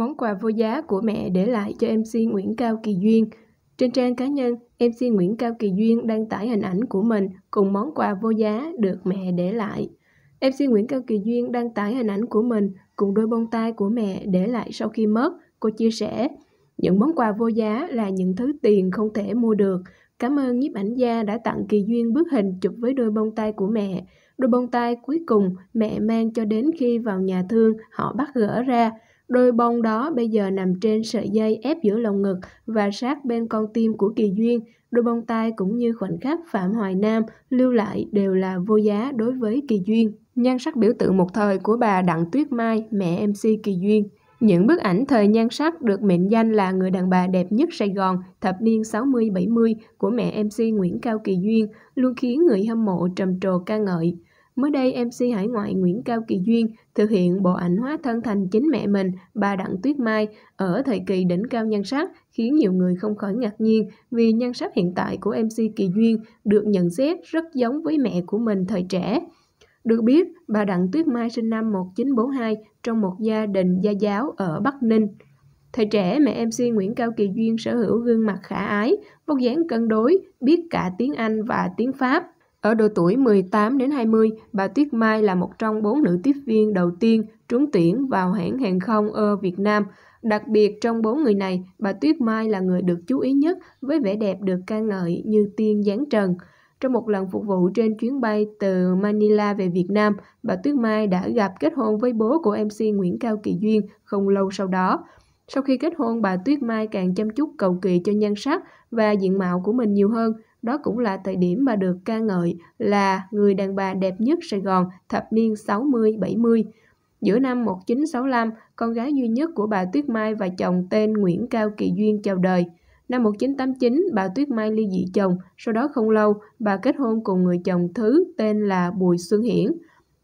món quà vô giá của mẹ để lại cho MC Nguyễn Cao Kỳ Duyên. Trên trang cá nhân, MC Nguyễn Cao Kỳ Duyên đăng tải hình ảnh của mình cùng món quà vô giá được mẹ để lại. MC Nguyễn Cao Kỳ Duyên đăng tải hình ảnh của mình cùng đôi bông tai của mẹ để lại sau khi mất. Cô chia sẻ, những món quà vô giá là những thứ tiền không thể mua được. Cảm ơn nhiếp ảnh gia đã tặng Kỳ Duyên bức hình chụp với đôi bông tai của mẹ. Đôi bông tai cuối cùng mẹ mang cho đến khi vào nhà thương họ bắt gỡ ra. Đôi bông đó bây giờ nằm trên sợi dây ép giữa lồng ngực và sát bên con tim của Kỳ Duyên. Đôi bông tai cũng như khoảnh khắc Phạm Hoài Nam lưu lại đều là vô giá đối với Kỳ Duyên. Nhan sắc biểu tượng một thời của bà Đặng Tuyết Mai, mẹ MC Kỳ Duyên. Những bức ảnh thời nhan sắc được mệnh danh là người đàn bà đẹp nhất Sài Gòn thập niên 60-70 của mẹ MC Nguyễn Cao Kỳ Duyên luôn khiến người hâm mộ trầm trồ ca ngợi. Mới đây, MC Hải Ngoại Nguyễn Cao Kỳ Duyên thực hiện bộ ảnh hóa thân thành chính mẹ mình, bà Đặng Tuyết Mai, ở thời kỳ đỉnh cao nhan sắc, khiến nhiều người không khỏi ngạc nhiên vì nhan sắc hiện tại của MC Kỳ Duyên được nhận xét rất giống với mẹ của mình thời trẻ. Được biết, bà Đặng Tuyết Mai sinh năm 1942 trong một gia đình gia giáo ở Bắc Ninh. Thời trẻ, mẹ MC Nguyễn Cao Kỳ Duyên sở hữu gương mặt khả ái, vóc dáng cân đối, biết cả tiếng Anh và tiếng Pháp. Ở độ tuổi 18 đến 20, bà Tuyết Mai là một trong bốn nữ tiếp viên đầu tiên trúng tuyển vào hãng hàng không Air Việt Nam. Đặc biệt trong bốn người này, bà Tuyết Mai là người được chú ý nhất với vẻ đẹp được ca ngợi như tiên giáng trần. Trong một lần phục vụ trên chuyến bay từ Manila về Việt Nam, bà Tuyết Mai đã gặp kết hôn với bố của MC Nguyễn Cao Kỳ Duyên không lâu sau đó. Sau khi kết hôn, bà Tuyết Mai càng chăm chút cầu kỳ cho nhan sắc và diện mạo của mình nhiều hơn – đó cũng là thời điểm bà được ca ngợi là người đàn bà đẹp nhất Sài Gòn thập niên 60-70. Giữa năm 1965, con gái duy nhất của bà Tuyết Mai và chồng tên Nguyễn Cao Kỳ Duyên chào đời. Năm 1989, bà Tuyết Mai ly dị chồng, sau đó không lâu, bà kết hôn cùng người chồng thứ tên là Bùi Xuân Hiển.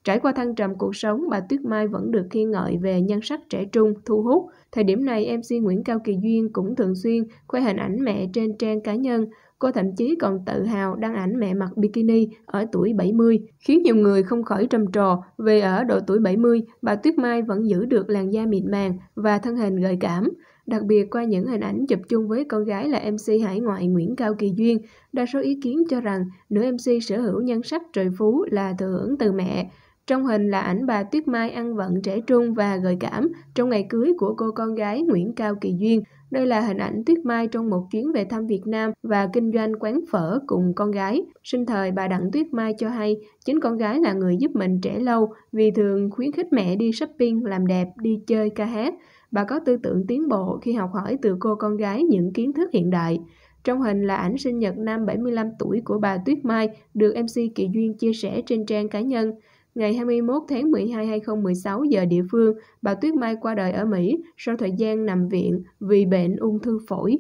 Trải qua thăng trầm cuộc sống, bà Tuyết Mai vẫn được khen ngợi về nhan sắc trẻ trung, thu hút. Thời điểm này, MC Nguyễn Cao Kỳ Duyên cũng thường xuyên khoe hình ảnh mẹ trên trang cá nhân. Cô thậm chí còn tự hào đăng ảnh mẹ mặc bikini ở tuổi 70, khiến nhiều người không khỏi trầm trồ vì ở độ tuổi 70, bà Tuyết Mai vẫn giữ được làn da mịn màng và thân hình gợi cảm. Đặc biệt qua những hình ảnh chụp chung với con gái là MC hải ngoại Nguyễn Cao Kỳ Duyên, đa số ý kiến cho rằng nữ MC sở hữu nhan sắc trời phú là thừa hưởng từ mẹ. Trong hình là ảnh bà Tuyết Mai ăn vận trẻ trung và gợi cảm trong ngày cưới của cô con gái Nguyễn Cao Kỳ Duyên. Đây là hình ảnh Tuyết Mai trong một chuyến về thăm Việt Nam và kinh doanh quán phở cùng con gái. Sinh thời bà Đặng Tuyết Mai cho hay, chính con gái là người giúp mình trẻ lâu vì thường khuyến khích mẹ đi shopping, làm đẹp, đi chơi, ca hát. Bà có tư tưởng tiến bộ khi học hỏi từ cô con gái những kiến thức hiện đại. Trong hình là ảnh sinh nhật năm 75 tuổi của bà Tuyết Mai được MC Kỳ Duyên chia sẻ trên trang cá nhân. Ngày 21 tháng 12 2016 giờ địa phương, bà Tuyết Mai qua đời ở Mỹ sau thời gian nằm viện vì bệnh ung thư phổi.